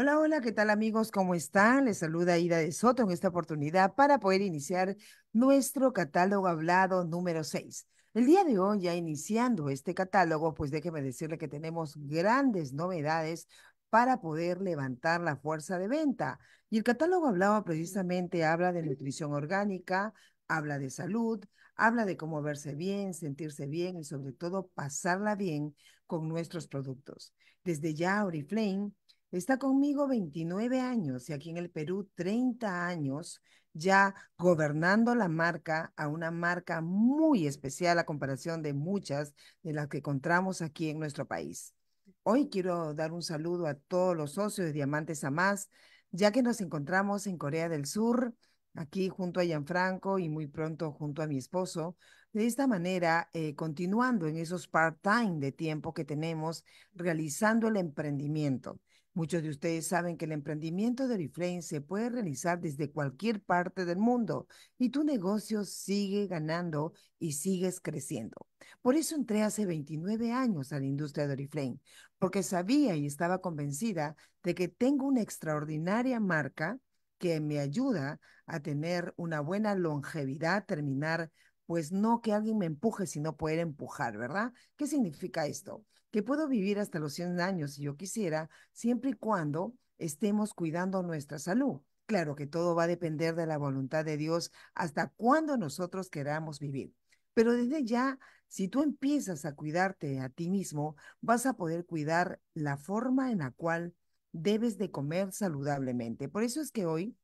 Hola, hola, ¿qué tal amigos? ¿Cómo están? Les saluda Ida de Soto en esta oportunidad para poder iniciar nuestro catálogo hablado número 6. El día de hoy, ya iniciando este catálogo, pues déjeme decirle que tenemos grandes novedades para poder levantar la fuerza de venta. Y el catálogo hablado precisamente habla de nutrición orgánica, habla de salud, habla de cómo verse bien, sentirse bien y sobre todo pasarla bien con nuestros productos. Desde ya Oriflame Está conmigo 29 años y aquí en el Perú 30 años ya gobernando la marca a una marca muy especial a comparación de muchas de las que encontramos aquí en nuestro país. Hoy quiero dar un saludo a todos los socios de Diamantes a Más, ya que nos encontramos en Corea del Sur, aquí junto a Gianfranco y muy pronto junto a mi esposo. De esta manera, eh, continuando en esos part-time de tiempo que tenemos realizando el emprendimiento. Muchos de ustedes saben que el emprendimiento de Oriflame se puede realizar desde cualquier parte del mundo y tu negocio sigue ganando y sigues creciendo. Por eso entré hace 29 años a la industria de Oriflame, porque sabía y estaba convencida de que tengo una extraordinaria marca que me ayuda a tener una buena longevidad, terminar, pues no que alguien me empuje, sino poder empujar, ¿verdad? ¿Qué significa esto? que puedo vivir hasta los 100 años si yo quisiera, siempre y cuando estemos cuidando nuestra salud. Claro que todo va a depender de la voluntad de Dios hasta cuándo nosotros queramos vivir. Pero desde ya, si tú empiezas a cuidarte a ti mismo, vas a poder cuidar la forma en la cual debes de comer saludablemente. Por eso es que hoy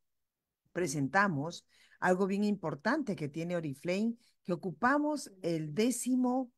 presentamos algo bien importante que tiene Oriflame, que ocupamos el décimo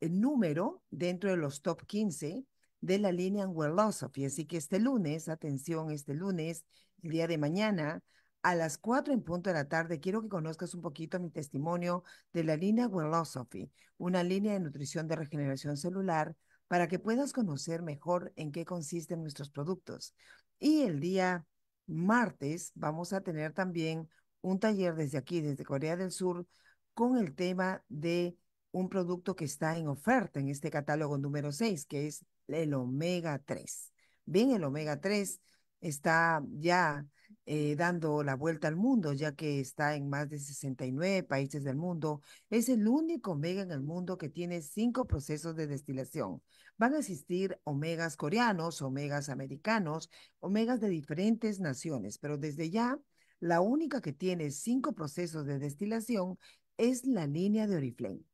número dentro de los top 15 de la línea Wellosophy. Así que este lunes, atención, este lunes, el día de mañana, a las 4 en punto de la tarde, quiero que conozcas un poquito mi testimonio de la línea Wellosophy, una línea de nutrición de regeneración celular, para que puedas conocer mejor en qué consisten nuestros productos. Y el día martes vamos a tener también un taller desde aquí, desde Corea del Sur, con el tema de un producto que está en oferta en este catálogo número 6, que es el omega 3. Bien, el omega 3 está ya eh, dando la vuelta al mundo, ya que está en más de 69 países del mundo. Es el único omega en el mundo que tiene cinco procesos de destilación. Van a existir omegas coreanos, omegas americanos, omegas de diferentes naciones, pero desde ya, la única que tiene cinco procesos de destilación es la línea de Oriflame.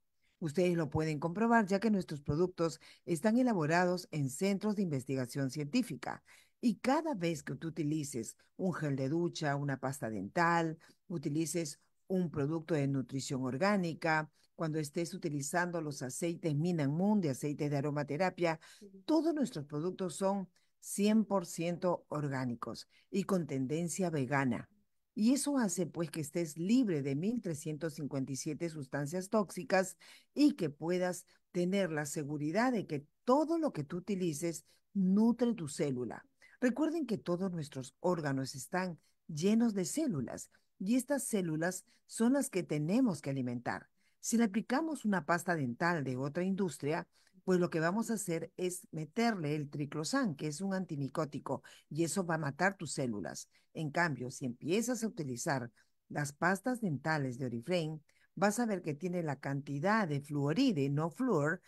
Ustedes lo pueden comprobar ya que nuestros productos están elaborados en centros de investigación científica. Y cada vez que tú utilices un gel de ducha, una pasta dental, utilices un producto de nutrición orgánica, cuando estés utilizando los aceites Minamun de aceite de aromaterapia, todos nuestros productos son 100% orgánicos y con tendencia vegana y eso hace pues que estés libre de 1.357 sustancias tóxicas y que puedas tener la seguridad de que todo lo que tú utilices nutre tu célula. Recuerden que todos nuestros órganos están llenos de células y estas células son las que tenemos que alimentar. Si le aplicamos una pasta dental de otra industria, pues lo que vamos a hacer es meterle el triclosan, que es un antimicótico, y eso va a matar tus células. En cambio, si empiezas a utilizar las pastas dentales de Oriflame, vas a ver que tiene la cantidad de fluoride, no fluor,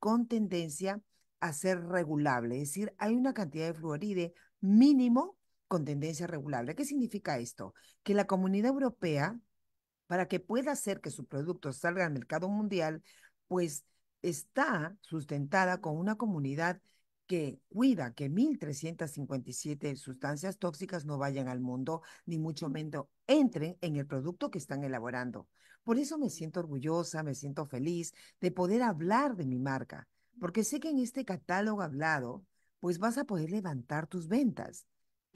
con tendencia a ser regulable. Es decir, hay una cantidad de fluoride mínimo con tendencia regulable. ¿Qué significa esto? Que la comunidad europea, para que pueda hacer que su producto salga al mercado mundial, pues está sustentada con una comunidad que cuida que 1.357 sustancias tóxicas no vayan al mundo, ni mucho menos entren en el producto que están elaborando. Por eso me siento orgullosa, me siento feliz de poder hablar de mi marca, porque sé que en este catálogo hablado, pues vas a poder levantar tus ventas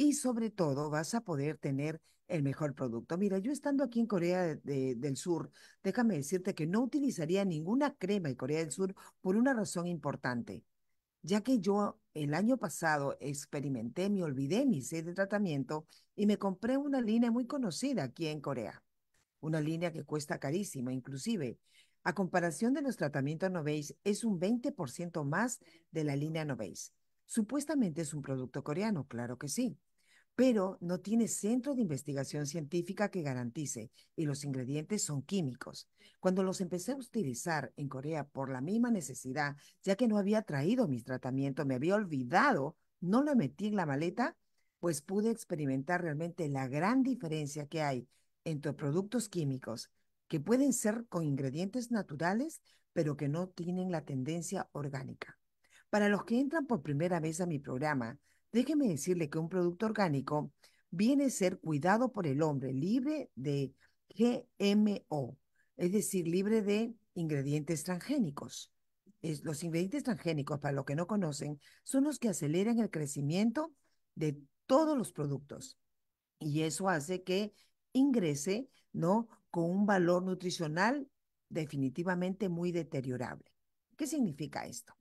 y sobre todo vas a poder tener el mejor producto. Mira, yo estando aquí en Corea del Sur, déjame decirte que no utilizaría ninguna crema en Corea del Sur por una razón importante, ya que yo el año pasado experimenté, me olvidé mi sed de tratamiento y me compré una línea muy conocida aquí en Corea, una línea que cuesta carísima inclusive. A comparación de los tratamientos Novace, es un 20% más de la línea Novace. Supuestamente es un producto coreano, claro que sí, pero no tiene centro de investigación científica que garantice y los ingredientes son químicos. Cuando los empecé a utilizar en Corea por la misma necesidad, ya que no había traído mis tratamientos, me había olvidado, no lo metí en la maleta, pues pude experimentar realmente la gran diferencia que hay entre productos químicos que pueden ser con ingredientes naturales, pero que no tienen la tendencia orgánica. Para los que entran por primera vez a mi programa, Déjeme decirle que un producto orgánico viene a ser cuidado por el hombre, libre de GMO, es decir, libre de ingredientes transgénicos. los ingredientes transgénicos, para los que no conocen, son los que aceleran el crecimiento de todos los productos. Y eso hace que ingrese, ¿no? Con un valor nutricional definitivamente muy deteriorable. ¿Qué significa esto?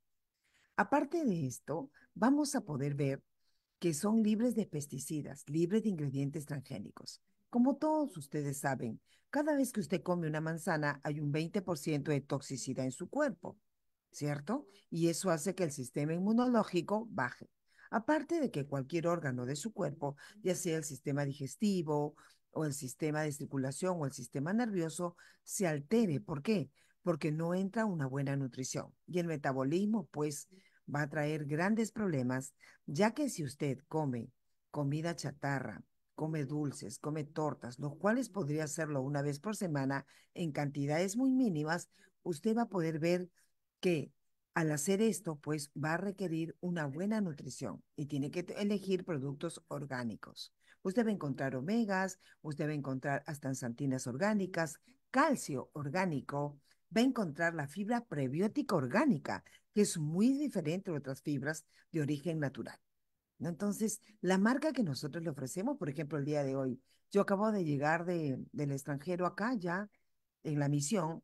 Aparte de esto, vamos a poder ver que son libres de pesticidas, libres de ingredientes transgénicos. Como todos ustedes saben, cada vez que usted come una manzana hay un 20% de toxicidad en su cuerpo, ¿cierto? Y eso hace que el sistema inmunológico baje. Aparte de que cualquier órgano de su cuerpo, ya sea el sistema digestivo o el sistema de circulación o el sistema nervioso, se altere. ¿Por qué? Porque no entra una buena nutrición. Y el metabolismo, pues, va a traer grandes problemas, ya que si usted come comida chatarra, come dulces, come tortas, los cuales podría hacerlo una vez por semana en cantidades muy mínimas, usted va a poder ver que al hacer esto, pues va a requerir una buena nutrición y tiene que elegir productos orgánicos. Usted va a encontrar omegas, usted va a encontrar enzantinas orgánicas, calcio orgánico, va a encontrar la fibra prebiótica orgánica, que es muy diferente a otras fibras de origen natural. Entonces, la marca que nosotros le ofrecemos, por ejemplo, el día de hoy, yo acabo de llegar de, del extranjero acá ya en la misión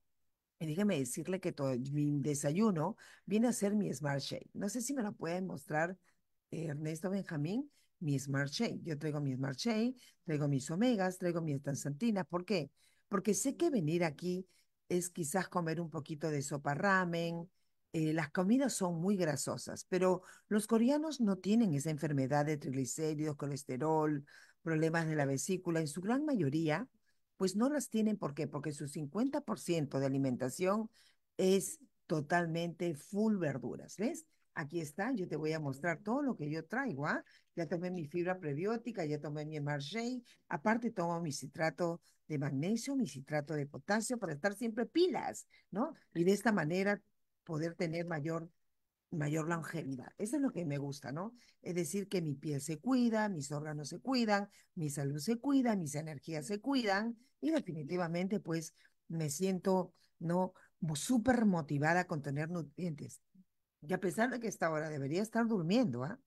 y déjeme decirle que todo, mi desayuno viene a ser mi Smart Shake. No sé si me lo pueden mostrar Ernesto Benjamín, mi Smart Shake. Yo traigo mi Smart Shake, traigo mis omegas, traigo mis Tanzantinas. ¿Por qué? Porque sé que venir aquí es quizás comer un poquito de sopa ramen. Eh, las comidas son muy grasosas, pero los coreanos no tienen esa enfermedad de triglicéridos, colesterol, problemas de la vesícula. En su gran mayoría, pues no las tienen. ¿Por qué? Porque su 50% de alimentación es totalmente full verduras, ¿ves? Aquí está, yo te voy a mostrar todo lo que yo traigo. ¿ah? Ya tomé mi fibra prebiótica, ya tomé mi Marché, Aparte tomo mi citrato de magnesio, mi citrato de potasio para estar siempre pilas, ¿no? Y de esta manera poder tener mayor mayor longevidad. Eso es lo que me gusta, ¿no? Es decir, que mi piel se cuida, mis órganos se cuidan, mi salud se cuida, mis energías se cuidan y definitivamente pues me siento, ¿no? Súper motivada con tener nutrientes. Y a pesar de que esta hora debería estar durmiendo, ¿ah?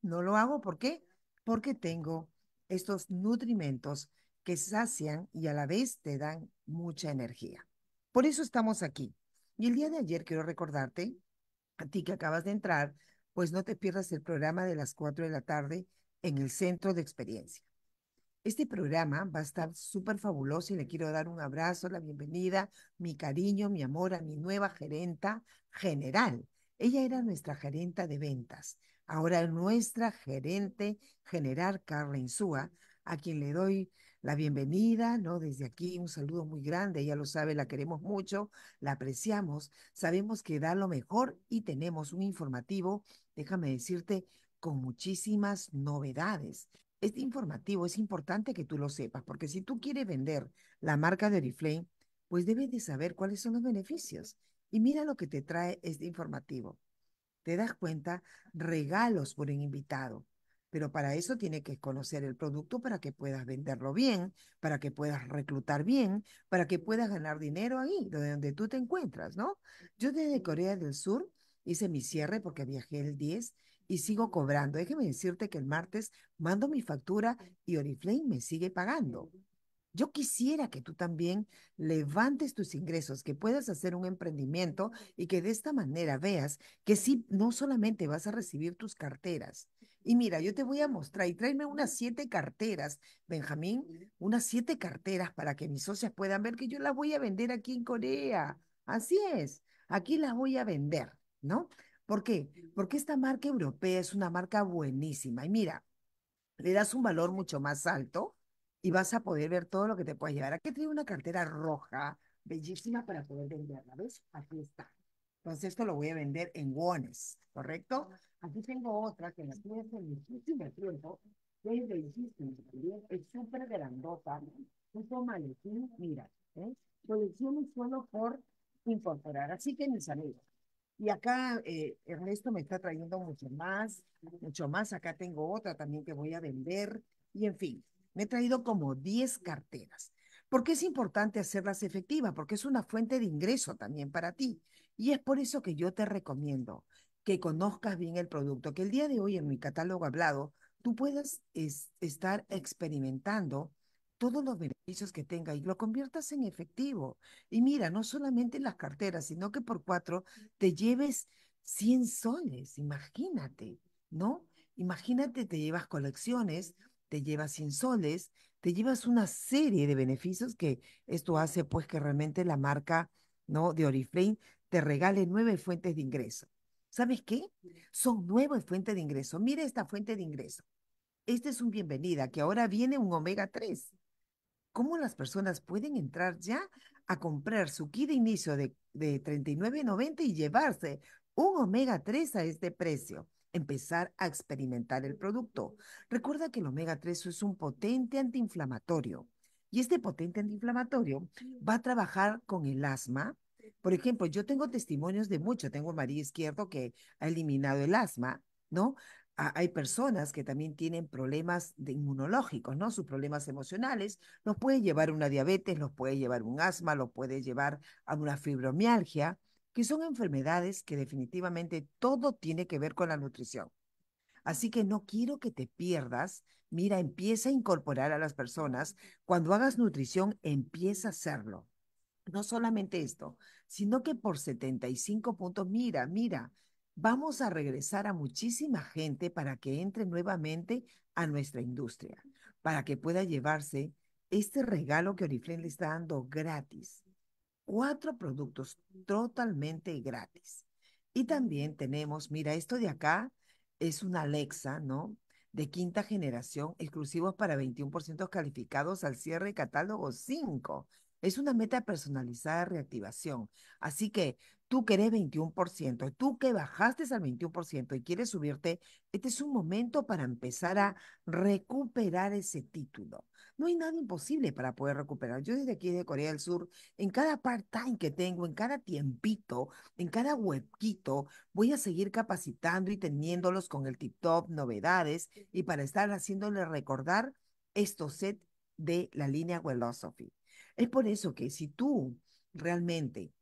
no lo hago. ¿Por qué? Porque tengo estos nutrimentos que sacian y a la vez te dan mucha energía. Por eso estamos aquí. Y el día de ayer quiero recordarte, a ti que acabas de entrar, pues no te pierdas el programa de las 4 de la tarde en el Centro de Experiencia. Este programa va a estar súper fabuloso y le quiero dar un abrazo, la bienvenida, mi cariño, mi amor a mi nueva gerenta general, ella era nuestra gerenta de ventas, ahora nuestra gerente general, Carla Insúa, a quien le doy la bienvenida, ¿no? Desde aquí un saludo muy grande, Ella lo sabe, la queremos mucho, la apreciamos, sabemos que da lo mejor y tenemos un informativo, déjame decirte, con muchísimas novedades. Este informativo es importante que tú lo sepas, porque si tú quieres vender la marca de Oriflame, pues debes de saber cuáles son los beneficios y mira lo que te trae este informativo. Te das cuenta, regalos por un invitado. Pero para eso tiene que conocer el producto para que puedas venderlo bien, para que puedas reclutar bien, para que puedas ganar dinero ahí, donde, tú te encuentras, ¿no? Yo desde Corea del Sur hice mi cierre porque viajé el 10 y sigo cobrando. Déjeme decirte que el martes mando mi factura y Oriflame me sigue pagando. Yo quisiera que tú también levantes tus ingresos, que puedas hacer un emprendimiento y que de esta manera veas que sí, no solamente vas a recibir tus carteras. Y mira, yo te voy a mostrar y tráeme unas siete carteras, Benjamín, unas siete carteras para que mis socias puedan ver que yo las voy a vender aquí en Corea. Así es, aquí las voy a vender, ¿no? ¿Por qué? Porque esta marca europea es una marca buenísima. Y mira, le das un valor mucho más alto y vas a poder ver todo lo que te puedes llevar. Aquí tengo una cartera roja, bellísima para poder venderla, ¿ves? Aquí está. Entonces esto lo voy a vender en wones, ¿correcto? Aquí tengo otra que la tuve hace muchísimo tiempo, es bellísima es súper grandota, es un maletín, mira, ¿eh? y solo por incorporar, así que mis amigos. Y acá eh, Ernesto me está trayendo mucho más, mucho más, acá tengo otra también que voy a vender, y en fin, me he traído como 10 carteras. Porque es importante hacerlas efectivas, porque es una fuente de ingreso también para ti. Y es por eso que yo te recomiendo que conozcas bien el producto, que el día de hoy en mi catálogo hablado, tú puedas estar experimentando todos los beneficios que tenga y lo conviertas en efectivo. Y mira, no solamente las carteras, sino que por cuatro te lleves 100 soles, imagínate, ¿no? Imagínate, te llevas colecciones, te llevas 100 soles, te llevas una serie de beneficios que esto hace pues que realmente la marca ¿no? de Oriflame te regale nueve fuentes de ingreso. ¿Sabes qué? Son nueve fuentes de ingreso. Mira esta fuente de ingreso. Este es un bienvenida, que ahora viene un omega 3. ¿Cómo las personas pueden entrar ya a comprar su kit de inicio de, de 39.90 y llevarse un omega 3 a este precio? empezar a experimentar el producto. Recuerda que el omega 3 es un potente antiinflamatorio y este potente antiinflamatorio va a trabajar con el asma. Por ejemplo, yo tengo testimonios de muchos. tengo a María Izquierdo que ha eliminado el asma, ¿no? hay personas que también tienen problemas inmunológicos, ¿no? Sus problemas emocionales los puede llevar una diabetes, los puede llevar un asma, los puede llevar a una fibromialgia que son enfermedades que definitivamente todo tiene que ver con la nutrición. Así que no quiero que te pierdas. Mira, empieza a incorporar a las personas. Cuando hagas nutrición, empieza a hacerlo. No solamente esto, sino que por 75 puntos, mira, mira, vamos a regresar a muchísima gente para que entre nuevamente a nuestra industria, para que pueda llevarse este regalo que Oriflame le está dando gratis cuatro productos totalmente gratis. Y también tenemos, mira, esto de acá es una Alexa, ¿no? De quinta generación, exclusivos para 21% calificados al cierre catálogo 5. Es una meta personalizada de reactivación. Así que tú que 21%, tú que bajaste al 21% y quieres subirte, este es un momento para empezar a recuperar ese título. No hay nada imposible para poder recuperar. Yo desde aquí, de Corea del Sur, en cada part-time que tengo, en cada tiempito, en cada huequito, voy a seguir capacitando y teniéndolos con el tip-top, novedades, y para estar haciéndole recordar estos set de la línea Wellosophy. Es por eso que si tú realmente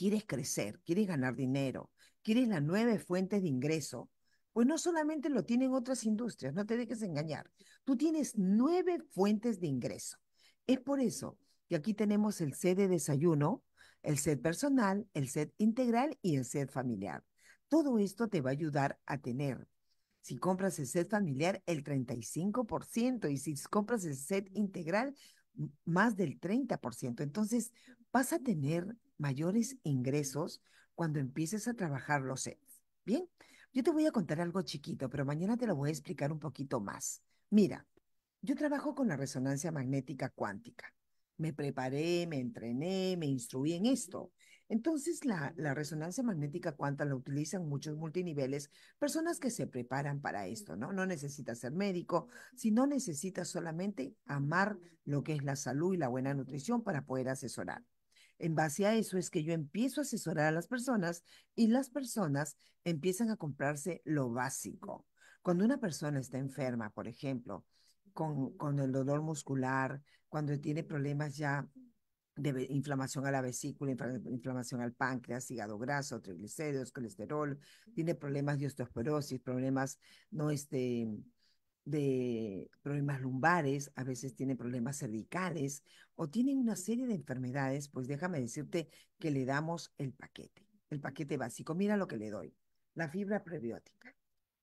quieres crecer, quieres ganar dinero, quieres las nueve fuentes de ingreso, pues no solamente lo tienen otras industrias, no te dejes engañar. Tú tienes nueve fuentes de ingreso. Es por eso que aquí tenemos el set de desayuno, el set personal, el set integral y el set familiar. Todo esto te va a ayudar a tener, si compras el set familiar, el 35% y si compras el set integral, más del 30%. Entonces, vas a tener mayores ingresos cuando empieces a trabajar los sets. Bien, yo te voy a contar algo chiquito, pero mañana te lo voy a explicar un poquito más. Mira, yo trabajo con la resonancia magnética cuántica. Me preparé, me entrené, me instruí en esto. Entonces, la, la resonancia magnética cuántica la utilizan muchos multiniveles, personas que se preparan para esto, ¿no? No necesitas ser médico, sino necesitas solamente amar lo que es la salud y la buena nutrición para poder asesorar. En base a eso es que yo empiezo a asesorar a las personas y las personas empiezan a comprarse lo básico. Cuando una persona está enferma, por ejemplo, con, el dolor muscular, cuando tiene problemas ya de inflamación a la vesícula, inflamación al páncreas, hígado graso, triglicéridos, colesterol, tiene problemas de osteoporosis, problemas no este, de problemas lumbares, a veces tiene problemas cervicales o tiene una serie de enfermedades, pues déjame decirte que le damos el paquete, el paquete básico. Mira lo que le doy, la fibra prebiótica.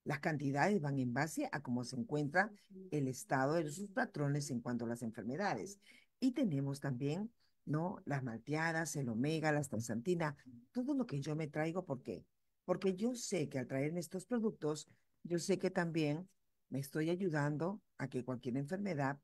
Las cantidades van en base a cómo se encuentra el estado de sus patrones en cuanto a las enfermedades. Y tenemos también, ¿no? Las malteadas, el omega, la transantina, todo lo que yo me traigo, ¿por qué? Porque yo sé que al traer estos productos, yo sé que también me estoy ayudando a que cualquier enfermedad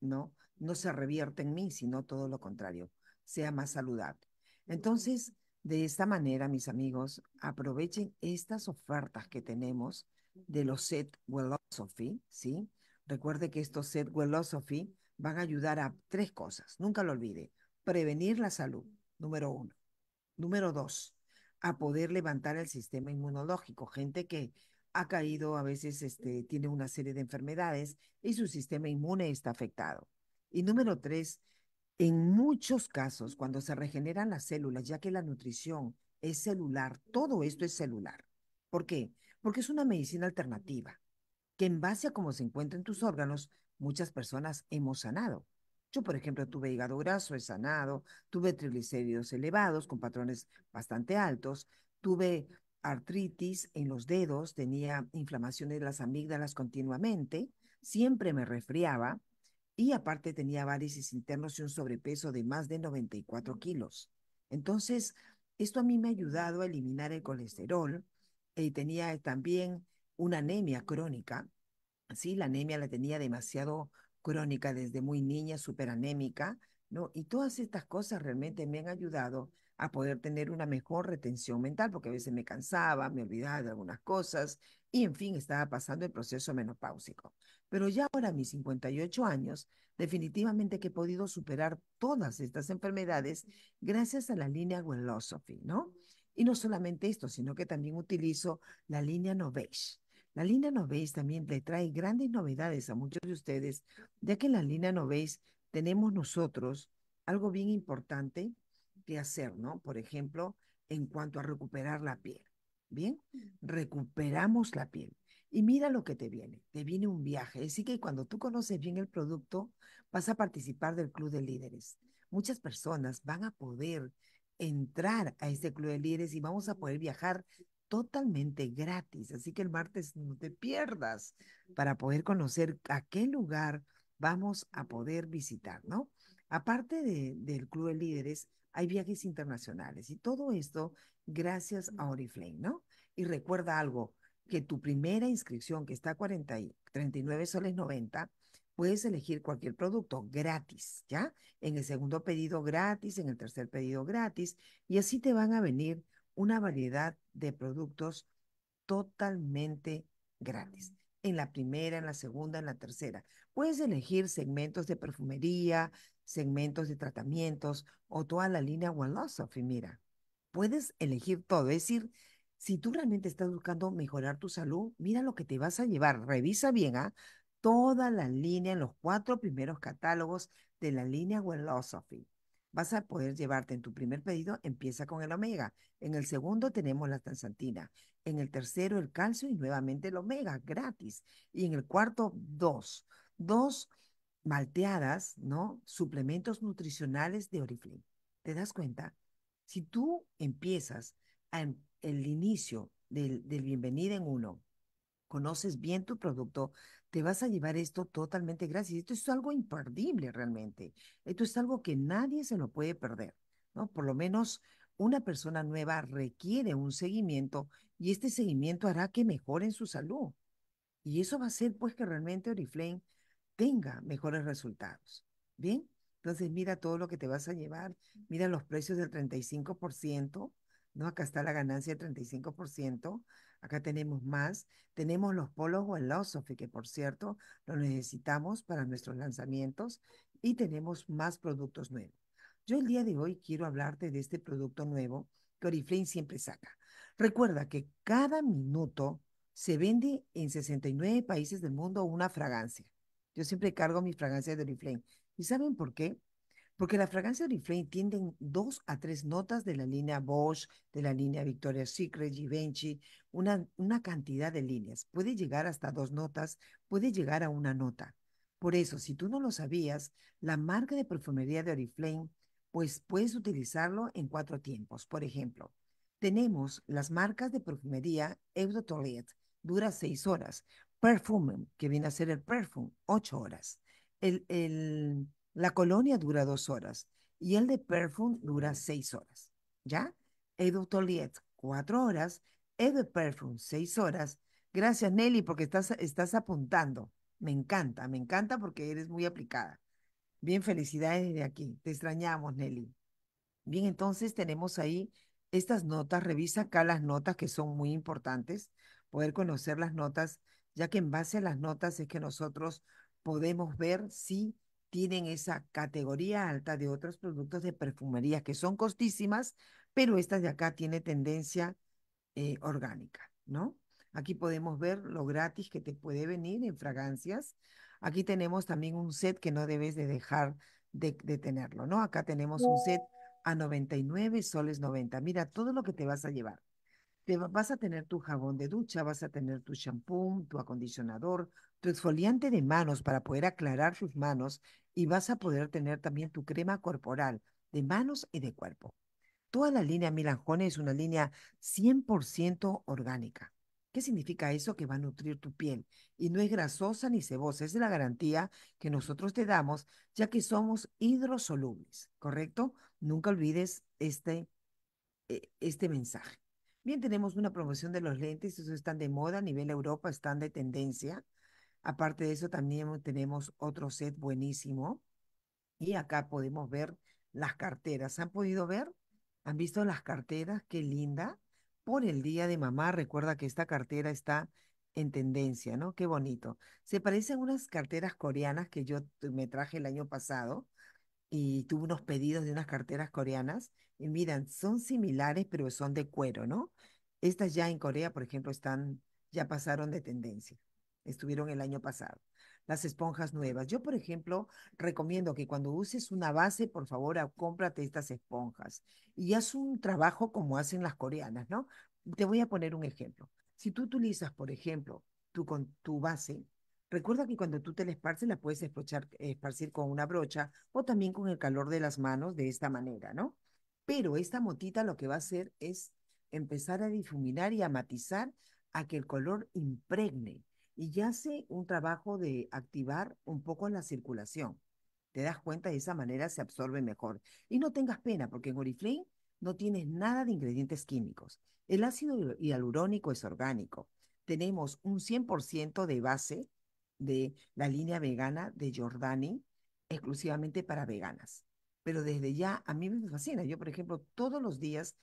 no, no se revierta en mí, sino todo lo contrario, sea más saludable. Entonces, de esta manera, mis amigos, aprovechen estas ofertas que tenemos de los Set Philosophy, ¿sí? Recuerde que estos Set Philosophy van a ayudar a tres cosas, nunca lo olvide, prevenir la salud, número uno. Número dos, a poder levantar el sistema inmunológico. Gente que ha caído, a veces este, tiene una serie de enfermedades y su sistema inmune está afectado. Y número tres, en muchos casos, cuando se regeneran las células, ya que la nutrición es celular, todo esto es celular. ¿Por qué? Porque es una medicina alternativa, que en base a cómo se encuentran tus órganos, muchas personas hemos sanado. Yo, por ejemplo, tuve hígado graso, he sanado, tuve triglicéridos elevados con patrones bastante altos, tuve artritis en los dedos, tenía inflamación de las amígdalas continuamente, siempre me resfriaba y aparte tenía varices internos y un sobrepeso de más de 94 mm. kilos. Entonces, esto a mí me ha ayudado a eliminar el colesterol. y eh, tenía también una anemia crónica, ¿sí? La anemia la tenía demasiado crónica desde muy niña, súper anémica, ¿no? Y todas estas cosas realmente me han ayudado a poder tener una mejor retención mental, porque a veces me cansaba, me olvidaba de algunas cosas y en fin, estaba pasando el proceso menopáusico. Pero ya ahora, a mis 58 años, definitivamente que he podido superar todas estas enfermedades gracias a la línea Wellosophy, ¿no? Y no solamente esto, sino que también utilizo la línea Novage. La línea Novage también le trae grandes novedades a muchos de ustedes, ya que en la línea Novage tenemos nosotros algo bien importante hacer, ¿no? Por ejemplo, en cuanto a recuperar la piel. Bien, mm. recuperamos la piel. Y mira lo que te viene, te viene un viaje. Así que cuando tú conoces bien el producto, vas a participar del Club de Líderes. Muchas personas van a poder entrar a este Club de Líderes y vamos a poder viajar totalmente gratis. Así que el martes no te pierdas para poder conocer a qué lugar vamos a poder visitar, ¿no? Aparte del Club de Líderes, hay viajes internacionales y todo esto gracias a Oriflame, ¿no? Y recuerda algo, que tu primera inscripción, que está a 40 y 39 soles 90, puedes elegir cualquier producto gratis, ¿ya? En el segundo pedido gratis, en el tercer pedido gratis, y así te van a venir una variedad de productos totalmente gratis. En la primera, en la segunda, en la tercera. Puedes elegir segmentos de perfumería, segmentos de tratamientos o toda la línea Wellosophy, mira. Puedes elegir todo, es decir, si tú realmente estás buscando mejorar tu salud, mira lo que te vas a llevar, revisa bien ah, toda la línea en los cuatro primeros catálogos de la línea Wellosophy vas a poder llevarte en tu primer pedido, empieza con el omega. En el segundo tenemos la Tanzantina. En el tercero el calcio y nuevamente el omega gratis. Y en el cuarto dos. Dos malteadas, ¿no? Suplementos nutricionales de Oriflame. ¿Te das cuenta? Si tú empiezas en el inicio del, del bienvenida en uno, conoces bien tu producto, te vas a llevar esto totalmente gratis. Esto es algo imperdible realmente. Esto es algo que nadie se lo puede perder, ¿no? Por lo menos una persona nueva requiere un seguimiento y este seguimiento hará que mejoren su salud. Y eso va a ser pues que realmente Oriflame tenga mejores resultados. Bien, entonces mira todo lo que te vas a llevar, mira los precios del 35%, ¿no? Acá está la ganancia del 35%, acá tenemos más, tenemos los polos o Philosophy, que por cierto lo necesitamos para nuestros lanzamientos y tenemos más productos nuevos. Yo el día de hoy quiero hablarte de este producto nuevo que Oriflame siempre saca. Recuerda que cada minuto se vende en 69 países del mundo una fragancia. Yo siempre cargo mis fragancias de Oriflame. ¿Y saben por qué? Porque las fragancias de Oriflame tienden dos a tres notas de la línea Bosch, de la línea Victoria's Secret, Givenchy, una, una cantidad de líneas. Puede llegar hasta dos notas, puede llegar a una nota. Por eso, si tú no lo sabías, la marca de perfumería de Oriflame, pues puedes utilizarlo en cuatro tiempos. Por ejemplo, tenemos las marcas de perfumería Eau de Toilette, dura seis horas, perfume, que viene a ser el perfume, ocho horas. El, la colonia dura dos horas y el de perfume dura seis horas. ¿Ya? Edu Toliet, cuatro horas. de Perfume, seis horas. Gracias, Nelly, porque estás, estás apuntando. Me encanta, me encanta porque eres muy aplicada. Bien, felicidades desde aquí. Te extrañamos, Nelly. Bien, entonces tenemos ahí estas notas. Revisa acá las notas que son muy importantes. Poder conocer las notas ya que en base a las notas es que nosotros podemos ver si tienen esa categoría alta de otros productos de perfumería que son costísimas, pero esta de acá tiene tendencia eh, orgánica, ¿no? Aquí podemos ver lo gratis que te puede venir en fragancias. Aquí tenemos también un set que no debes de dejar de, de tenerlo, ¿no? Acá tenemos un set a 99 soles 90. Mira todo lo que te vas a llevar vas a tener tu jabón de ducha, vas a tener tu shampoo, tu acondicionador, tu exfoliante de manos para poder aclarar tus manos y vas a poder tener también tu crema corporal de manos y de cuerpo. Toda la línea Milanjone es una línea 100% orgánica. ¿Qué significa eso? Que va a nutrir tu piel y no es grasosa ni cebosa. Esa es la garantía que nosotros te damos, ya que somos hidrosolubles, ¿correcto? Nunca olvides este, eh, este mensaje. También tenemos una promoción de los lentes, eso están de moda a nivel Europa, están de tendencia. Aparte de eso, también tenemos otro set buenísimo. Y acá podemos ver las carteras. ¿Han podido ver? ¿Han visto las carteras? Qué linda. Por el Día de Mamá, recuerda que esta cartera está en tendencia, ¿no? Qué bonito. Se parecen unas carteras coreanas que yo me traje el año pasado, y tuve unos pedidos de unas carteras coreanas y miran, son similares pero son de cuero, ¿no? Estas ya en Corea, por ejemplo, están, ya pasaron de tendencia, estuvieron el año pasado. Las esponjas nuevas. Yo, por ejemplo, recomiendo que cuando uses una base, por favor, cómprate estas esponjas y haz un trabajo como hacen las coreanas, ¿no? Te voy a poner un ejemplo. Si tú utilizas, por ejemplo, tu, con tu base, Recuerda que cuando tú te la esparces, la puedes esparcir, con una brocha o también con el calor de las manos de esta manera, ¿no? Pero esta motita lo que va a hacer es empezar a difuminar y a matizar a que el color impregne y ya hace un trabajo de activar un poco la circulación. Te das cuenta, de esa manera se absorbe mejor. Y no tengas pena, porque en Oriflame no tienes nada de ingredientes químicos. El ácido hialurónico es orgánico. Tenemos un 100% de base de la línea vegana de Jordani exclusivamente para veganas. Pero desde ya a mí me fascina. Yo, por ejemplo, todos los días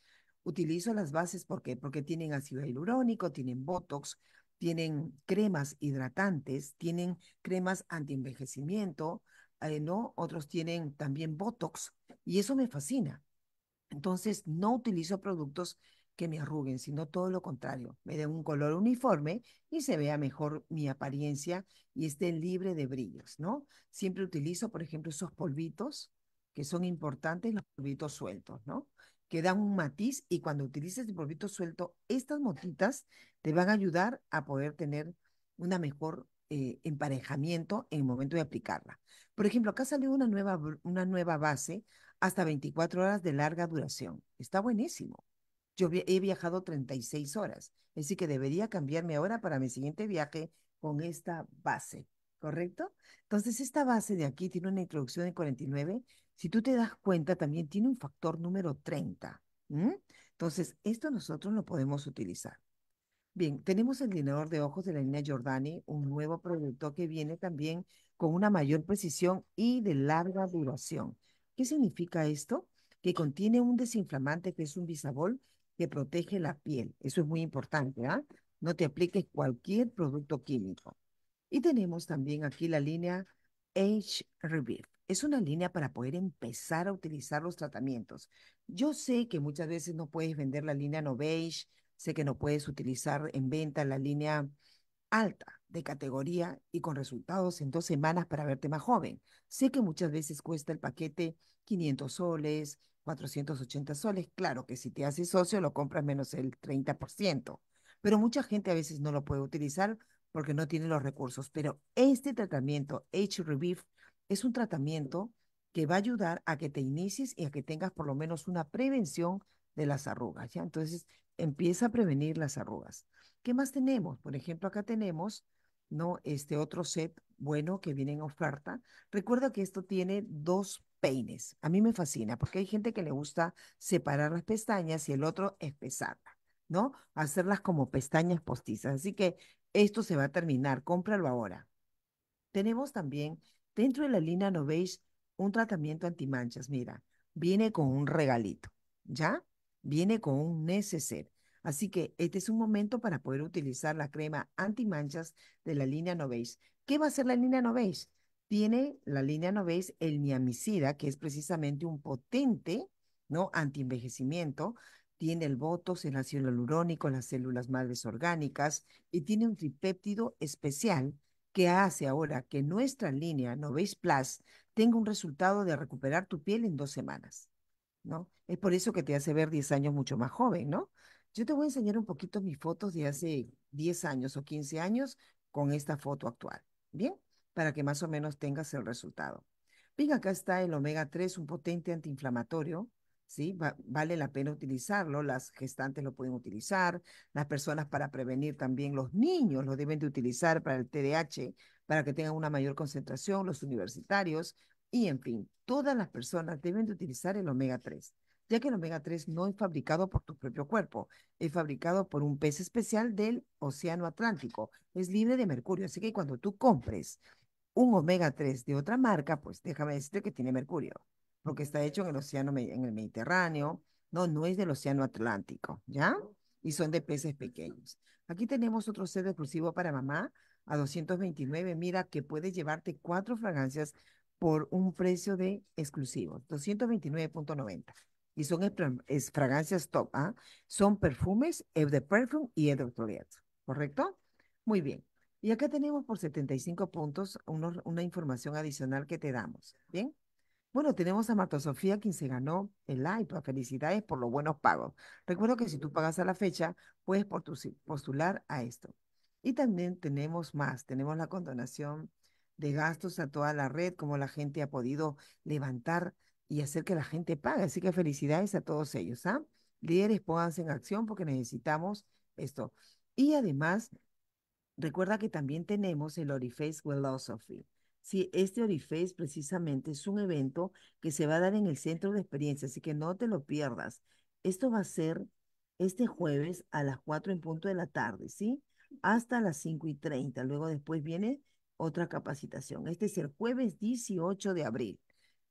utilizo las bases ¿por qué? porque tienen ácido hialurónico, tienen botox, tienen cremas hidratantes, tienen cremas antienvejecimiento, eh, ¿no? Otros tienen también botox y eso me fascina. Entonces, no utilizo productos que me arruguen, sino todo lo contrario, me den un color uniforme y se vea mejor mi apariencia y esté libre de brillos, ¿no? Siempre utilizo, por ejemplo, esos polvitos que son importantes, los polvitos sueltos, ¿no? Que dan un matiz y cuando utilices el polvito suelto, estas motitas te van a ayudar a poder tener una mejor eh, emparejamiento en el momento de aplicarla. Por ejemplo, acá salió una nueva, una nueva base hasta 24 horas de larga duración. Está buenísimo. Yo he viajado 36 horas, así que debería cambiarme ahora para mi siguiente viaje con esta base, ¿correcto? Entonces, esta base de aquí tiene una introducción de 49. Si tú te das cuenta, también tiene un factor número 30. Entonces, esto nosotros lo podemos utilizar. Bien, tenemos el llenador de ojos de la línea Jordani un nuevo producto que viene también con una mayor precisión y de larga duración. ¿Qué significa esto? Que contiene un desinflamante que es un bisabol que protege la piel. Eso es muy importante, ¿ah? No te apliques cualquier producto químico. Y tenemos también aquí la línea Age Reveal. Es una línea para poder empezar a utilizar los tratamientos. Yo sé que muchas veces no puedes vender la línea Novage, sé que no puedes utilizar en venta la línea alta de categoría y con resultados en dos semanas para verte más joven. Sé que muchas veces cuesta el paquete 500 soles, 480 soles. Claro que si te haces socio lo compras menos el 30%, pero mucha gente a veces no lo puede utilizar porque no tiene los recursos. Pero este tratamiento, H-Revive, es un tratamiento que va a ayudar a que te inicies y a que tengas por lo menos una prevención de las arrugas. ¿ya? Entonces, empieza a prevenir las arrugas. ¿Qué más tenemos? Por ejemplo, acá tenemos ¿no? este otro set bueno que viene en oferta. Recuerda que esto tiene dos a mí me fascina porque hay gente que le gusta separar las pestañas y el otro es espesarlas, ¿no? Hacerlas como pestañas postizas. Así que esto se va a terminar, cómpralo ahora. Tenemos también dentro de la línea Novage un tratamiento antimanchas. Mira, viene con un regalito, ¿ya? Viene con un neceser. Así que este es un momento para poder utilizar la crema antimanchas de la línea Novage. ¿Qué va a hacer la línea Novage? tiene la línea veis? el miamicida, que es precisamente un potente, ¿no? Antienvejecimiento, tiene el botox, el ácido hialurónico, las células madres orgánicas y tiene un tripéptido especial que hace ahora que nuestra línea Noveis Plus tenga un resultado de recuperar tu piel en dos semanas, ¿no? Es por eso que te hace ver 10 años mucho más joven, ¿no? Yo te voy a enseñar un poquito mis fotos de hace 10 años o 15 años con esta foto actual, ¿bien? para que más o menos tengas el resultado. Venga, acá está el omega 3, un potente antiinflamatorio, ¿sí? vale la pena utilizarlo, las gestantes lo pueden utilizar, las personas para prevenir también, los niños lo deben de utilizar para el TDAH, para que tengan una mayor concentración, los universitarios y en fin, todas las personas deben de utilizar el omega 3, ya que el omega 3 no es fabricado por tu propio cuerpo, es fabricado por un pez especial del Océano Atlántico, es libre de mercurio, así que cuando tú compres un omega 3 de otra marca, pues déjame decirte que tiene mercurio, porque está hecho en el océano, en el Mediterráneo, no, no es del océano Atlántico, ¿ya? Y son de peces pequeños. Aquí tenemos otro set exclusivo para mamá a 229. Mira que puedes llevarte cuatro fragancias por un precio de exclusivo, 229.90. Y son fragancias top, ¿ah? Son perfumes, Eau de Perfume y Eau de Toilette, ¿correcto? Muy bien. Y acá tenemos por 75 puntos una información adicional que te damos. Bien. Bueno, tenemos a Marta Sofía, quien se ganó el iPad. Felicidades por los buenos pagos. recuerdo que si tú pagas a la fecha, puedes postular a esto. Y también tenemos más. Tenemos la condonación de gastos a toda la red, como la gente ha podido levantar y hacer que la gente pague. Así que felicidades a todos ellos. ¿ah? Líderes, pónganse en acción porque necesitamos esto. Y además Recuerda que también tenemos el Oriface Philosophy. Sí, este Oriface precisamente es un evento que se va a dar en el Centro de Experiencia, así que no te lo pierdas. Esto va a ser este jueves a las 4 en punto de la tarde, ¿sí? Hasta las 5 y 30. Luego después viene otra capacitación. Este es el jueves 18 de abril.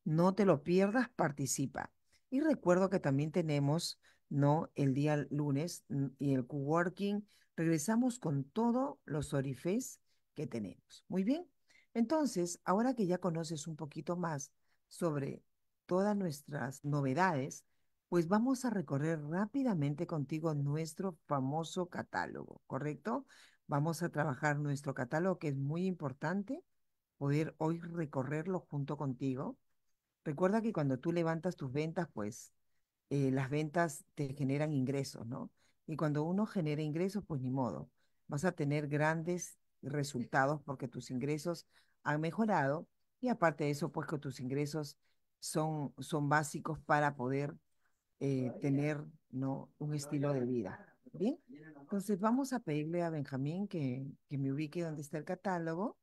No te lo pierdas, participa. Y recuerdo que también tenemos, ¿no? El día lunes mm, y el coworking regresamos con todos los orifés que tenemos. Muy bien. Entonces, ahora que ya conoces un poquito más sobre todas nuestras novedades, pues vamos a recorrer rápidamente contigo nuestro famoso catálogo, ¿correcto? Vamos a trabajar nuestro catálogo, que es muy importante poder hoy recorrerlo junto contigo. Recuerda que cuando tú levantas tus ventas, pues eh, las ventas te generan ingresos, ¿no? Y cuando uno genera ingresos, pues ni modo, vas a tener grandes resultados porque tus ingresos han mejorado y aparte de eso, pues que tus ingresos son, son básicos para poder eh, tener ¿no? un estilo de vida. Bien, entonces vamos a pedirle a Benjamín que, que me ubique donde está el catálogo,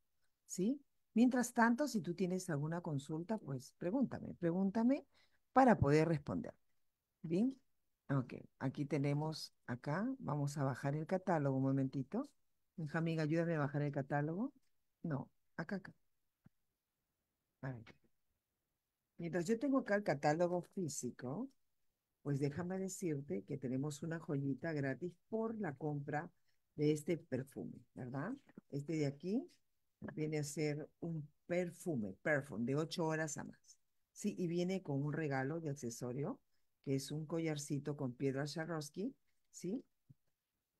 ¿sí? Mientras tanto, si tú tienes alguna consulta, pues pregúntame, pregúntame para poder responder. Bien. Ok, aquí tenemos, acá, vamos a bajar el catálogo un momentito. Hija amiga, ayúdame a bajar el catálogo. No, acá, acá. A Mientras yo tengo acá el catálogo físico, pues déjame decirte que tenemos una joyita gratis por la compra de este perfume, ¿verdad? Este de aquí viene a ser un perfume, perfume, de ocho horas a más. Sí, y viene con un regalo de accesorio que es un collarcito con piedra Sharrowski, ¿sí?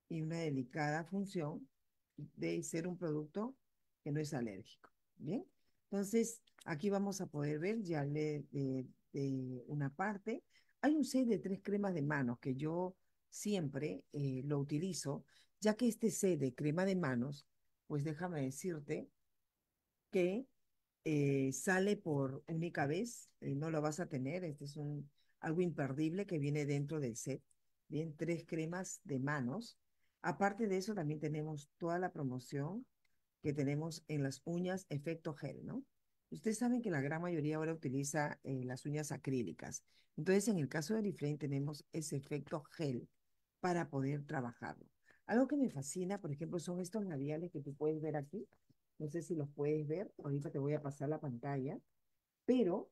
Y una delicada función de ser un producto que no es alérgico, ¿bien? Entonces, aquí vamos a poder ver ya le, de, una parte. Hay un set de tres cremas de manos que yo siempre eh, lo utilizo, ya que este set de crema de manos, pues déjame decirte que eh, sale por única vez, eh, no lo vas a tener, este es un algo imperdible que viene dentro del set. Bien, tres cremas de manos. Aparte de eso, también tenemos toda la promoción que tenemos en las uñas efecto gel, ¿no? Ustedes saben que la gran mayoría ahora utiliza eh, las uñas acrílicas. Entonces, en el caso de Oriflame tenemos ese efecto gel para poder trabajarlo. Algo que me fascina, por ejemplo, son estos labiales que tú puedes ver aquí. No sé si los puedes ver. Ahorita te voy a pasar la pantalla. Pero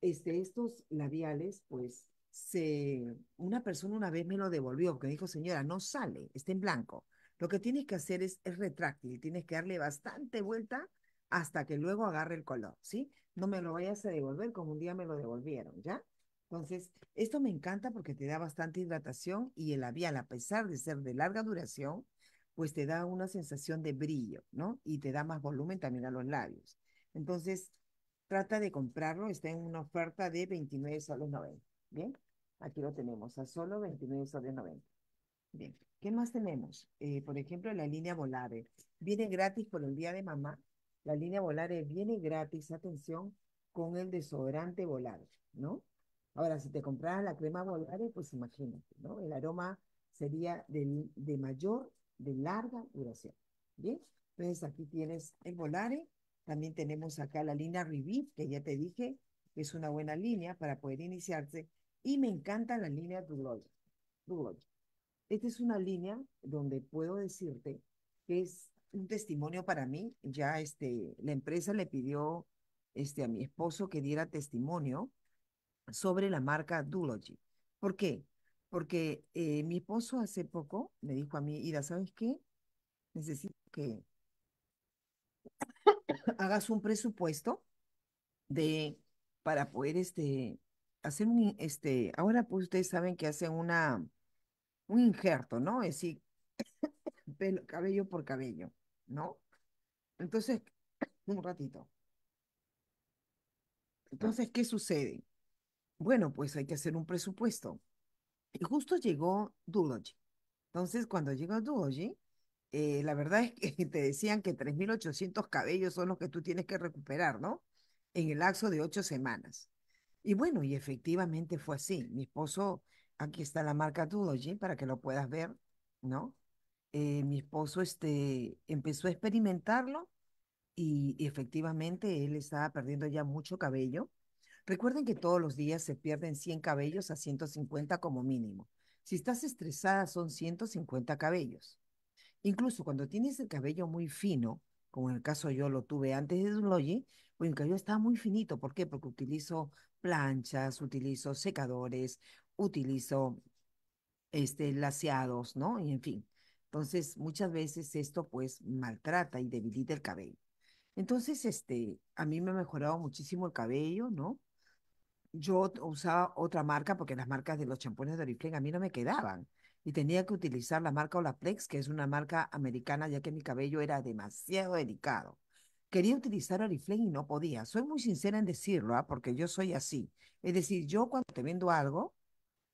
este, estos labiales, pues, se, una persona una vez me lo devolvió, porque me dijo, señora, no sale, está en blanco. Lo que tienes que hacer es, es retráctil, tienes que darle bastante vuelta hasta que luego agarre el color, ¿sí? No me lo vayas a devolver como un día me lo devolvieron, ¿ya? Entonces, esto me encanta porque te da bastante hidratación y el labial, a pesar de ser de larga duración, pues te da una sensación de brillo, ¿no? Y te da más volumen también a los labios. Entonces, Trata de comprarlo, está en una oferta de 29 soles 90. Bien, aquí lo tenemos, a solo 29 soles 90. Bien, ¿qué más tenemos? Eh, por ejemplo, la línea Volare. Viene gratis por el día de mamá. La línea Volare viene gratis, atención, con el desodorante Volare, ¿no? Ahora, si te compras la crema Volare, pues imagínate, ¿no? El aroma sería de, de mayor, de larga duración. Bien, entonces aquí tienes el Volare también tenemos acá la línea Revit, que ya te dije, que es una buena línea para poder iniciarse. Y me encanta la línea Dulogia. Esta es una línea donde puedo decirte que es un testimonio para mí. Ya este, la empresa le pidió este, a mi esposo que diera testimonio sobre la marca Dulogy. ¿Por qué? Porque eh, mi esposo hace poco me dijo a mí, Ida, ¿sabes qué? Necesito que hagas un presupuesto de para poder este hacer un este ahora pues ustedes saben que hace una un injerto, ¿no? Es decir, pelo, cabello por cabello, ¿no? Entonces, un ratito. Entonces, ¿qué sucede? Bueno, pues hay que hacer un presupuesto. Y justo llegó Dulogy. Entonces, cuando llegó Dulogy, eh, la verdad es que te decían que 3.800 cabellos son los que tú tienes que recuperar, ¿no? En el lapso de ocho semanas. Y bueno, y efectivamente fue así. Mi esposo, aquí está la marca Tudoji para que lo puedas ver, ¿no? Eh, mi esposo este, empezó a experimentarlo y, y efectivamente él estaba perdiendo ya mucho cabello. Recuerden que todos los días se pierden 100 cabellos a 150 como mínimo. Si estás estresada son 150 cabellos. Incluso cuando tienes el cabello muy fino, como en el caso yo lo tuve antes de Duloye, pues mi cabello estaba muy finito. ¿Por qué? Porque utilizo planchas, utilizo secadores, utilizo este, laseados, ¿no? Y en fin. Entonces, muchas veces esto pues maltrata y debilita el cabello. Entonces, este, a mí me ha mejorado muchísimo el cabello, ¿no? Yo usaba otra marca porque las marcas de los champones de Oriflame a mí no me quedaban y tenía que utilizar la marca Olaplex, que es una marca americana, ya que mi cabello era demasiado delicado. Quería utilizar Oriflame y no podía. Soy muy sincera en decirlo, ¿ah? porque yo soy así. Es decir, yo cuando te vendo algo,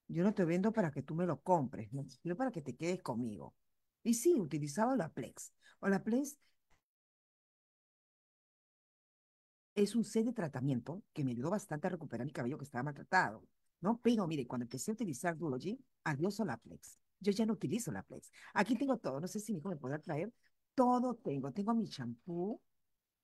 yo no te vendo para que tú me lo compres, sino para que te quedes conmigo. Y sí, utilizaba Olaplex. Olaplex es un set de tratamiento que me ayudó bastante a recuperar mi cabello que estaba maltratado. ¿no? Pero mire, cuando empecé a utilizar Duology, adiós Olaplex. Yo ya no utilizo Olaplex. Aquí tengo todo, no sé si mi hijo me podrá traer. Todo tengo. Tengo mi champú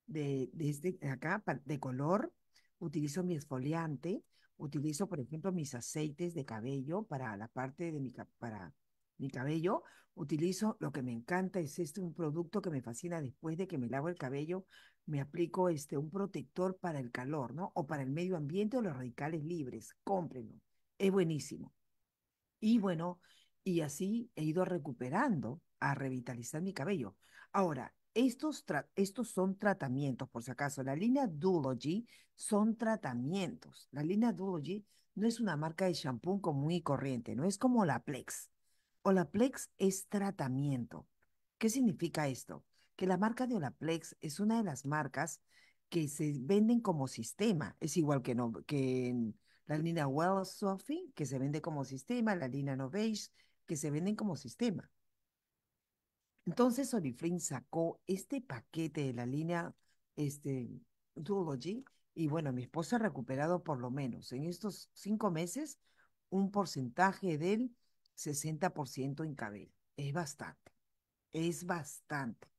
de, este, acá, de color. Utilizo mi esfoliante. Utilizo, por ejemplo, mis aceites de cabello para la parte de mi, para mi cabello. Utilizo, lo que me encanta es este, un producto que me fascina después de que me lavo el cabello, me aplico este, un protector para el calor, ¿no? O para el medio ambiente o los radicales libres, cómprenlo, es buenísimo. Y bueno, y así he ido recuperando, a revitalizar mi cabello. Ahora, estos, estos son tratamientos, por si acaso. La línea Duology son tratamientos. La línea Duology no es una marca de shampoo común y corriente, no es como la Plex. O la Plex es tratamiento. ¿Qué significa esto? que la marca de Olaplex es una de las marcas que se venden como sistema. Es igual que, no, que la línea Wells que se vende como sistema, la línea Novage, que se venden como sistema. Entonces, Oriflame sacó este paquete de la línea este, Duology y bueno, mi esposo ha recuperado por lo menos en estos cinco meses un porcentaje del 60% en cabello. Es bastante, es bastante.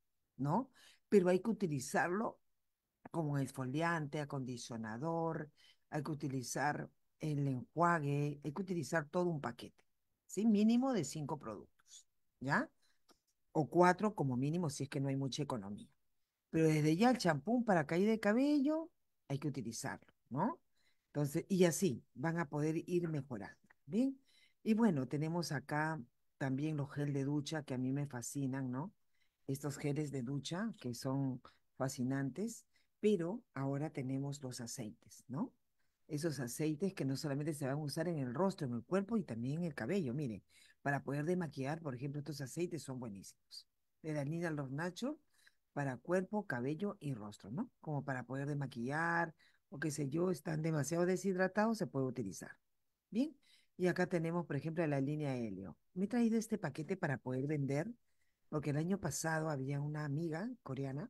¿no? Pero hay que utilizarlo como esfoliante, acondicionador, hay que utilizar el enjuague, hay que utilizar todo un paquete, ¿sí? Mínimo de cinco productos, ¿ya? O cuatro como mínimo si es que no hay mucha economía. Pero desde ya el champú para caída de cabello hay que utilizarlo, ¿no? Entonces, y así van a poder ir mejorando, ¿bien? Y bueno, tenemos acá también los gel de ducha que a mí me fascinan, ¿no? estos geles de ducha que son fascinantes, pero ahora tenemos los aceites, ¿no? Esos aceites que no solamente se van a usar en el rostro, en el cuerpo y también en el cabello. Miren, para poder desmaquillar, por ejemplo, estos aceites son buenísimos. De la línea Los Nacho para cuerpo, cabello y rostro, ¿no? Como para poder desmaquillar o qué sé yo, están demasiado deshidratados, se puede utilizar. Bien, y acá tenemos, por ejemplo, la línea Helio. Me he traído este paquete para poder vender porque el año pasado había una amiga coreana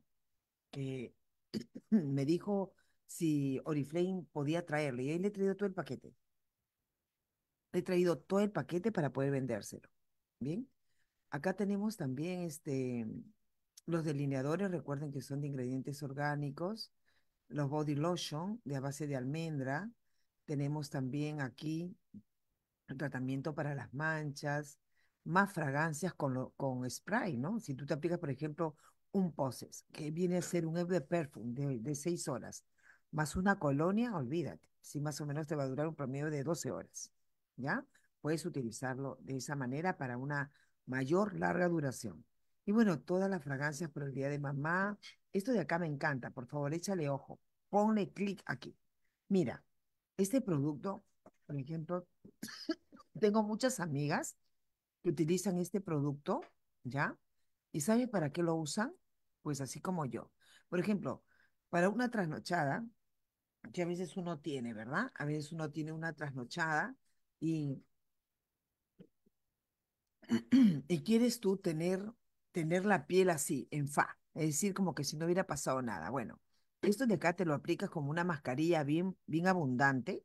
que me dijo si Oriflame podía traerle, y ahí le he traído todo el paquete. Le he traído todo el paquete para poder vendérselo. Bien, acá tenemos también este, los delineadores, recuerden que son de ingredientes orgánicos, los body lotion de base de almendra, tenemos también aquí el tratamiento para las manchas, más fragancias con, con spray, ¿no? Si tú te aplicas, por ejemplo, un poses, que viene a ser un de Perfume de, de seis horas, más una colonia, olvídate, si más o menos te va a durar un promedio de 12 horas, ¿ya? Puedes utilizarlo de esa manera para una mayor larga duración. Y bueno, todas las fragancias por el día de mamá. Esto de acá me encanta. Por favor, échale ojo. Ponle clic aquí. Mira, este producto, por ejemplo, tengo muchas amigas utilizan este producto, ¿ya? ¿Y saben para qué lo usan? Pues así como yo. Por ejemplo, para una trasnochada, que a veces uno tiene, ¿verdad? A veces uno tiene una trasnochada y, y quieres tú tener, tener la piel así, en fa, es decir, como que si no hubiera pasado nada. Bueno, esto de acá te lo aplicas como una mascarilla bien, bien abundante,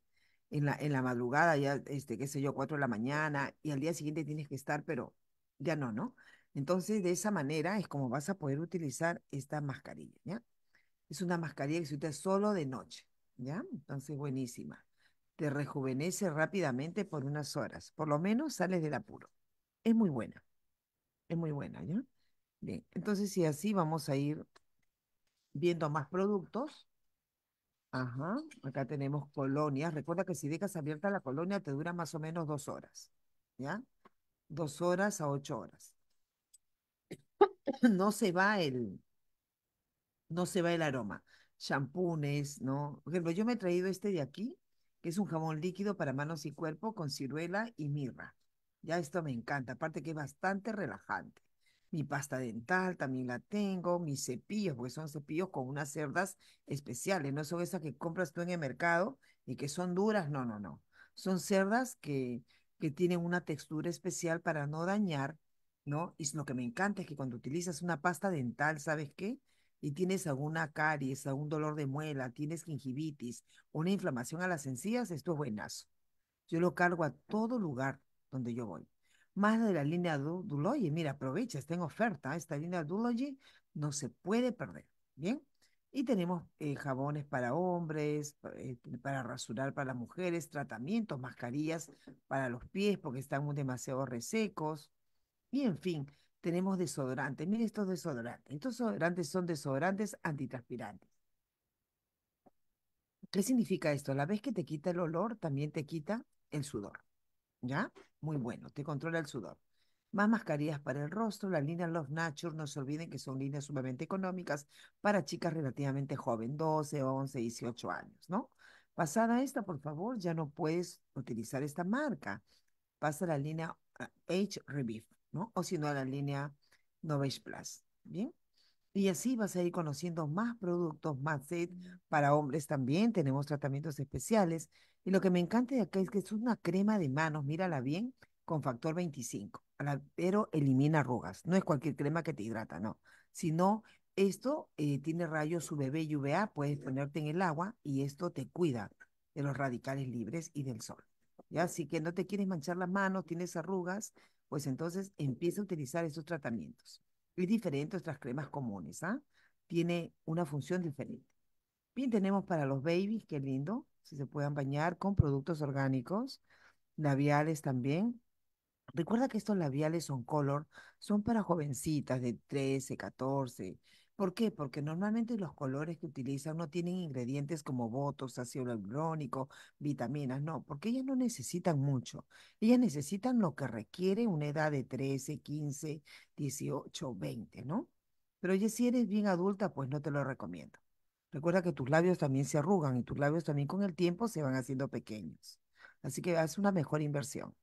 en la, madrugada, ya, este, qué sé yo, cuatro de la mañana, y al día siguiente tienes que estar, pero ya no, ¿no? Entonces, de esa manera es como vas a poder utilizar esta mascarilla, ¿ya? Es una mascarilla que se utiliza solo de noche, ¿ya? Entonces, buenísima. Te rejuvenece rápidamente por unas horas. Por lo menos sales del apuro. Es muy buena. Es muy buena, ¿ya? Bien, entonces, si así vamos a ir viendo más productos Ajá, acá tenemos colonias. Recuerda que si dejas abierta la colonia te dura más o menos dos horas, ¿ya? Dos horas a ocho horas. No se va el, no se va el aroma. champúnes, ¿no? Por ejemplo, yo me he traído este de aquí, que es un jabón líquido para manos y cuerpo con ciruela y mirra. Ya esto me encanta, aparte que es bastante relajante mi pasta dental también la tengo, mis cepillos, porque son cepillos con unas cerdas especiales, no son esas que compras tú en el mercado y que son duras, no, no, no. Son cerdas que, que tienen una textura especial para no dañar, ¿no? Y lo que me encanta es que cuando utilizas una pasta dental, ¿sabes qué? Y tienes alguna caries, algún dolor de muela, tienes gingivitis, una inflamación a las encías, esto es buenazo. Yo lo cargo a todo lugar donde yo voy más de la línea duology Mira, aprovecha, está en oferta. Esta línea duology no se puede perder. Bien. Y tenemos eh, jabones para hombres, eh, para rasurar para las mujeres, tratamientos, mascarillas para los pies porque están demasiado resecos. Y en fin, tenemos desodorantes. Miren estos desodorantes. Estos desodorantes son desodorantes antitranspirantes. ¿Qué significa esto? La vez que te quita el olor, también te quita el sudor. ¿Ya? Muy bueno, te controla el sudor. Más mascarillas para el rostro, la línea Love Nature, no se olviden que son líneas sumamente económicas para chicas relativamente jóvenes, 12, 11, 18 años, ¿no? Pasada esta, por favor, ya no puedes utilizar esta marca. Pasa a la línea ah, Age Revive, ¿no? O si no, a la línea Novage Plus, ¿bien? Y así vas a ir conociendo más productos, más sed para hombres también. Tenemos tratamientos especiales y lo que me encanta de acá es que es una crema de manos, mírala bien, con factor 25, pero elimina arrugas. No es cualquier crema que te hidrata, no. Sino esto eh, tiene rayos UVB y UVA, puedes ponerte en el agua y esto te cuida de los radicales libres y del sol. ¿ya? Así que no te quieres manchar las manos, tienes arrugas, pues entonces empieza a utilizar estos tratamientos. Es diferente a otras cremas comunes, ¿ah? Tiene una función diferente. Bien, tenemos para los babies, qué lindo si se puedan bañar con productos orgánicos, labiales también. Recuerda que estos labiales son color son para jovencitas de 13, 14. ¿Por qué? Porque normalmente los colores que utilizan no tienen ingredientes como botox, ácido hialurónico, vitaminas, no, porque ellas no necesitan mucho. Ellas necesitan lo que requiere una edad de 13, 15, 18, 20, ¿no? Pero ya si eres bien adulta, pues no te lo recomiendo. Recuerda que tus labios también se arrugan y tus labios también con el tiempo se van haciendo pequeños. Así que haz una mejor inversión.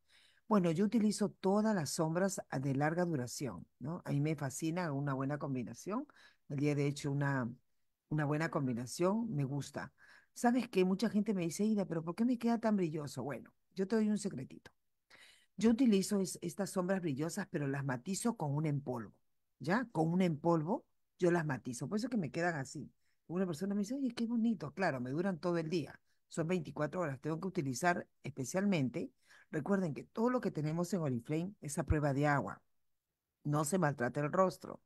Bueno, yo utilizo todas las sombras ah, de larga duración, ¿no? A mí me fascina una buena combinación. El día de hecho, una, una buena combinación me gusta. ¿Sabes qué? Mucha gente me dice, Ida, pero ¿por qué me queda tan brilloso? Bueno, yo te doy un secretito. Yo utilizo estas sombras brillosas, pero las matizo con un empolvo, ¿ya? Con un empolvo yo las matizo, por eso que me quedan así una persona me dice, oye, qué bonito, claro, me duran todo el día, son 24 horas, tengo que utilizar especialmente, recuerden que todo lo que tenemos en Oriflame es a prueba de agua, no se maltrata el rostro,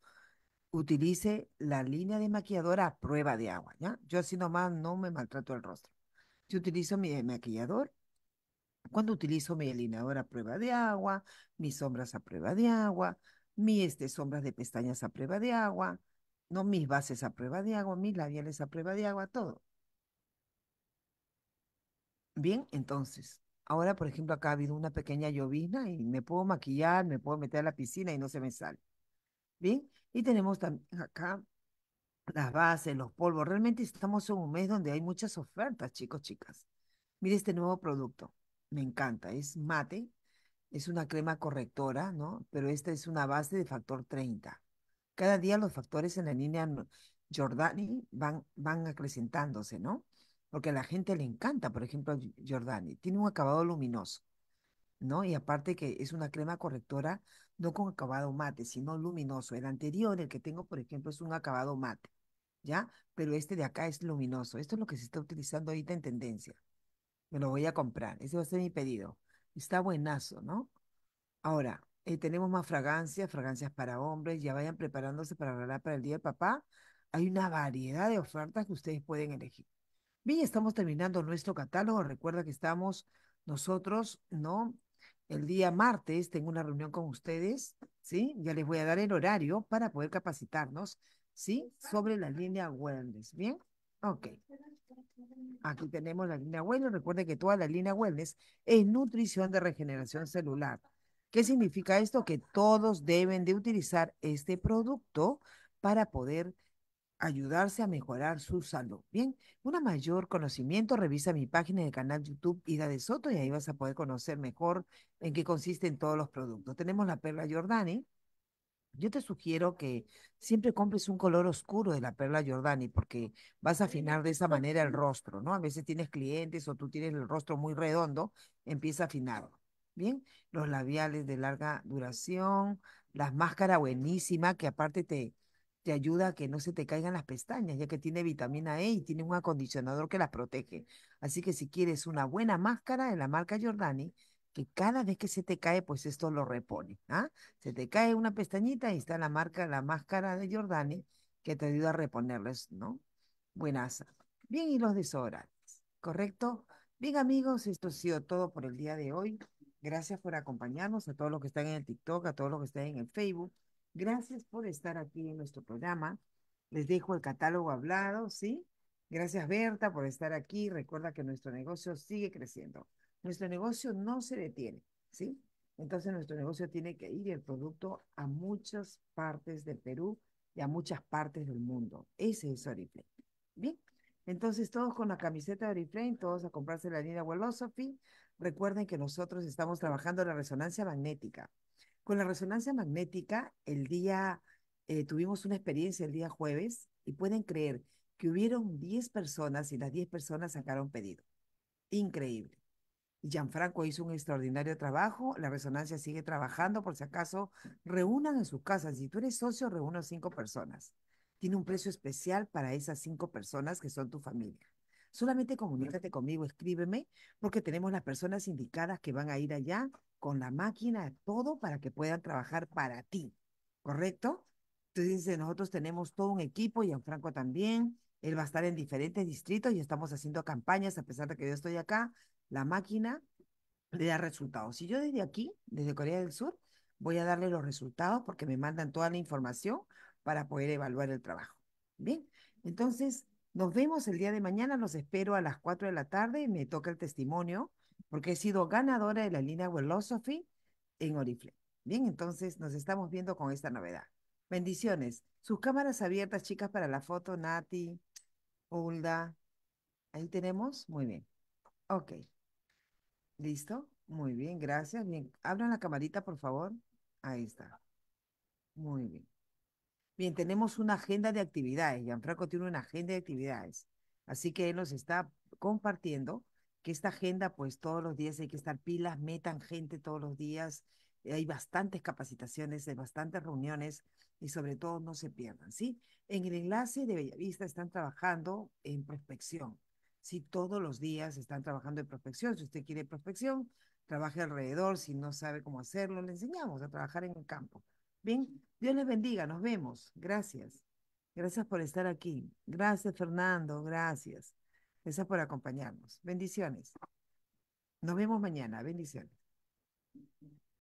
utilice la línea de maquilladora a prueba de agua, ¿ya? Yo así nomás no me maltrato el rostro. Yo utilizo mi maquillador cuando utilizo mi delineador a prueba de agua, mis sombras a prueba de agua, mis este, sombras de pestañas a prueba de agua, no, mis bases a prueba de agua, mis labiales a prueba de agua, todo. Bien, entonces, ahora por ejemplo acá ha habido una pequeña llovizna y me puedo maquillar, me puedo meter a la piscina y no se me sale. Bien, y tenemos acá las bases, los polvos. Realmente estamos en un mes donde hay muchas ofertas, chicos, chicas. Mire este nuevo producto, me encanta, es mate, es una crema correctora, ¿no? Pero esta es una base de factor 30. Cada día los factores en la línea Jordani van, van acrecentándose, ¿no? Porque a la gente le encanta, por ejemplo, Jordani, Tiene un acabado luminoso, ¿no? Y aparte que es una crema correctora, no con acabado mate, sino luminoso. El anterior, el que tengo, por ejemplo, es un acabado mate, ¿ya? Pero este de acá es luminoso. Esto es lo que se está utilizando ahorita en tendencia. Me lo voy a comprar. Ese va a ser mi pedido. Está buenazo, ¿no? Ahora, eh, tenemos más fragancias, fragancias para hombres, ya vayan preparándose para para el Día de Papá. Hay una variedad de ofertas que ustedes pueden elegir. Bien, estamos terminando nuestro catálogo. Recuerda que estamos nosotros, ¿no? El día martes tengo una reunión con ustedes, ¿sí? Ya les voy a dar el horario para poder capacitarnos, ¿sí? Sobre la línea wellness, ¿bien? Ok. Aquí tenemos la línea wellness. Recuerden que toda la línea wellness es nutrición de regeneración celular ¿Qué significa esto? Que todos deben de utilizar este producto para poder ayudarse a mejorar su salud. Bien, una mayor conocimiento, revisa mi página de canal YouTube Ida de Soto y ahí vas a poder conocer mejor en qué consisten todos los productos. Tenemos la perla Giordani. Yo te sugiero que siempre compres un color oscuro de la perla Giordani porque vas a afinar de esa manera el rostro, ¿no? A veces tienes clientes o tú tienes el rostro muy redondo, empieza a afinarlo. Bien, los labiales de larga duración, las máscaras buenísima que aparte te, te ayuda a que no se te caigan las pestañas, ya que tiene vitamina E y tiene un acondicionador que las protege. Así que si quieres una buena máscara de la marca Jordani que cada vez que se te cae, pues esto lo repone. ¿ah? Se te cae una pestañita y está la marca, la máscara de Jordani que te ayuda a reponerles, ¿no? Buenas. Bien, y los desodorantes, ¿correcto? Bien, amigos, esto ha sido todo por el día de hoy. Gracias por acompañarnos, a todos los que están en el TikTok, a todos los que están en el Facebook. Gracias por estar aquí en nuestro programa. Les dejo el catálogo hablado, ¿sí? Gracias Berta por estar aquí. Recuerda que nuestro negocio sigue creciendo. Nuestro negocio no se detiene, ¿sí? Entonces nuestro negocio tiene que ir el producto a muchas partes del Perú y a muchas partes del mundo. Ese es Oriflame. Bien, entonces todos con la camiseta de Oriflame, todos a comprarse la línea Wellosophy, recuerden que nosotros estamos trabajando la resonancia magnética. Con la resonancia magnética, el día, eh, tuvimos una experiencia el día jueves y pueden creer que hubieron 10 personas y las 10 personas sacaron pedido. Increíble. Gianfranco hizo un extraordinario trabajo, la resonancia sigue trabajando, por si acaso, reúnan en sus casas, si tú eres socio, a cinco personas. Tiene un precio especial para esas cinco personas que son tu familia. Solamente comunícate conmigo, escríbeme, porque tenemos las personas indicadas que van a ir allá con la máquina, todo para que puedan trabajar para ti, ¿correcto? Entonces, nosotros tenemos todo un equipo, y en Franco también, él va a estar en diferentes distritos y estamos haciendo campañas, a pesar de que yo estoy acá, la máquina le da resultados. Si yo desde aquí, desde Corea del Sur, voy a darle los resultados porque me mandan toda la información para poder evaluar el trabajo. Bien, entonces, nos vemos el día de mañana, los espero a las 4 de la tarde, y me toca el testimonio, porque he sido ganadora de la línea Philosophy en Orifle. Bien, entonces nos estamos viendo con esta novedad. Bendiciones. Sus cámaras abiertas, chicas, para la foto, Nati, Hulda. Ahí tenemos. Muy bien. Ok. ¿Listo? Muy bien, gracias. Bien, abran la camarita, por favor. Ahí está. Muy bien. Bien, tenemos una agenda de actividades. Gianfranco tiene una agenda de actividades. Así que él nos está compartiendo que esta agenda, pues todos los días hay que estar pilas, metan gente todos los días. Eh, hay bastantes capacitaciones, hay bastantes reuniones y sobre todo no se pierdan, ¿sí? En el enlace de Bellavista están trabajando en prospección. Sí, todos los días están trabajando en prospección. Si usted quiere prospección, trabaje alrededor. Si no sabe cómo hacerlo, le enseñamos a trabajar en el campo. Bien, Dios les bendiga, nos vemos. Gracias. Gracias por estar aquí. Gracias, Fernando. Gracias. Gracias por acompañarnos. Bendiciones. Nos vemos mañana. Bendiciones.